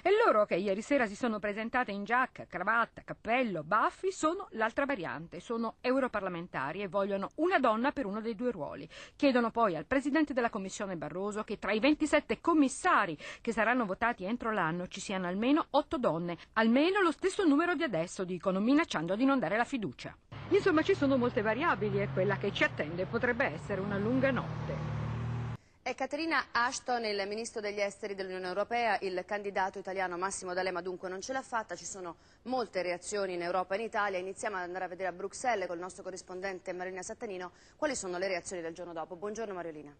E loro che ieri sera si sono presentate in giacca, cravatta, cappello, baffi, sono l'altra variante, sono europarlamentari e vogliono una donna per uno dei due ruoli. Chiedono poi al Presidente della Commissione Barroso che tra i 27 commissari che saranno votati entro l'anno ci siano almeno 8 donne, almeno lo stesso numero di adesso, dicono, minacciando di non dare la fiducia. Insomma, ci sono molte variabili e quella che ci attende potrebbe essere una lunga notte. È Caterina Ashton, il ministro degli esteri dell'Unione Europea, il candidato italiano Massimo D'Alema dunque non ce l'ha fatta, ci sono molte reazioni in Europa e in Italia, iniziamo ad andare a vedere a Bruxelles con il nostro corrispondente Marina Sattanino quali sono le reazioni del giorno dopo. Buongiorno Mariolina.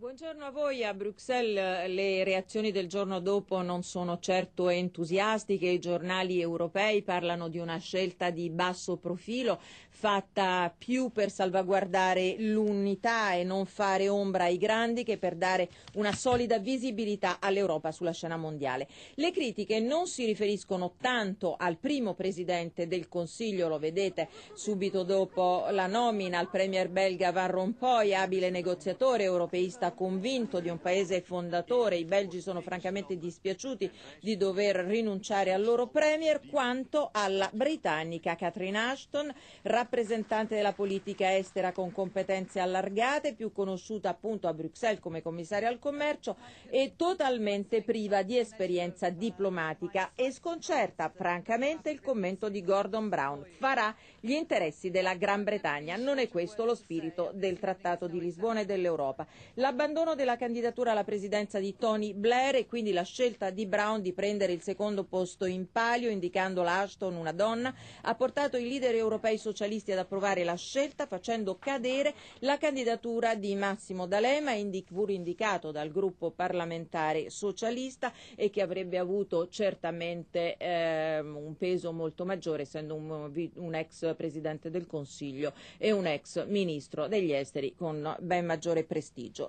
Buongiorno a voi. A Bruxelles le reazioni del giorno dopo non sono certo entusiastiche. I giornali europei parlano di una scelta di basso profilo fatta più per salvaguardare l'unità e non fare ombra ai grandi che per dare una solida visibilità all'Europa sulla scena mondiale. Le critiche non si riferiscono tanto al primo presidente del Consiglio, lo vedete subito dopo la nomina, al premier belga Van Rompuy, abile negoziatore europeista convinto di un paese fondatore, i belgi sono francamente dispiaciuti di dover rinunciare al loro premier, quanto alla britannica Catherine Ashton, rappresentante della politica estera con competenze allargate, più conosciuta appunto a Bruxelles come commissaria al commercio e totalmente priva di esperienza diplomatica e sconcerta francamente il commento di Gordon Brown. Farà gli interessi della Gran Bretagna. Non è questo lo spirito del Trattato di Lisbona e dell'Europa. La L'abbandono della candidatura alla presidenza di Tony Blair e quindi la scelta di Brown di prendere il secondo posto in palio, indicando l'Ashton una donna, ha portato i leader europei socialisti ad approvare la scelta facendo cadere la candidatura di Massimo D'Alema, pur indicato dal gruppo parlamentare socialista e che avrebbe avuto certamente eh, un peso molto maggiore essendo un, un ex presidente del Consiglio e un ex ministro degli esteri con ben maggiore prestigio.